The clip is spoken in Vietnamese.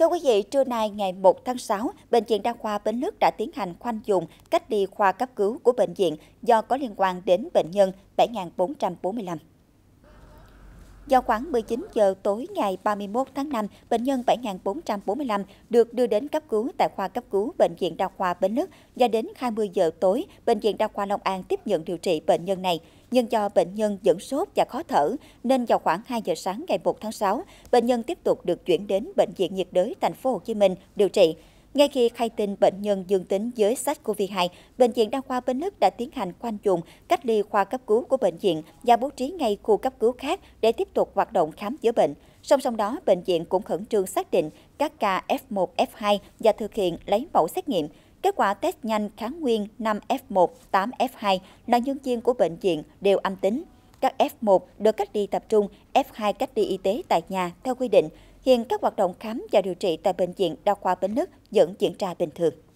Thưa quý vị, trưa nay ngày 1 tháng 6, Bệnh viện Đa khoa Bến Lức đã tiến hành khoanh dùng cách ly khoa cấp cứu của bệnh viện do có liên quan đến bệnh nhân 7445 do khoảng 19 giờ tối ngày 31 tháng 5, bệnh nhân 7445 được đưa đến cấp cứu tại khoa cấp cứu Bệnh viện Đa khoa Bến Lức và đến 20 giờ tối, Bệnh viện Đa khoa Long An tiếp nhận điều trị bệnh nhân này. Nhưng do bệnh nhân dẫn sốt và khó thở, nên vào khoảng 2 giờ sáng ngày 1 tháng 6, bệnh nhân tiếp tục được chuyển đến Bệnh viện nhiệt đới Thành phố Hồ Chí Minh điều trị. Ngay khi khai tin bệnh nhân dương tính với SARS-CoV-2, Bệnh viện Đa khoa Bến Lức đã tiến hành khoanh vùng, cách ly khoa cấp cứu của bệnh viện và bố trí ngay khu cấp cứu khác để tiếp tục hoạt động khám chữa bệnh. Song song đó, bệnh viện cũng khẩn trương xác định các ca F1, F2 và thực hiện lấy mẫu xét nghiệm. Kết quả test nhanh kháng nguyên 5F1, 8F2 là nhân viên của bệnh viện đều âm tính các F1 được cách ly tập trung, F2 cách ly y tế tại nhà theo quy định. Hiện các hoạt động khám và điều trị tại Bệnh viện Đa khoa Bến Lức vẫn diễn ra bình thường.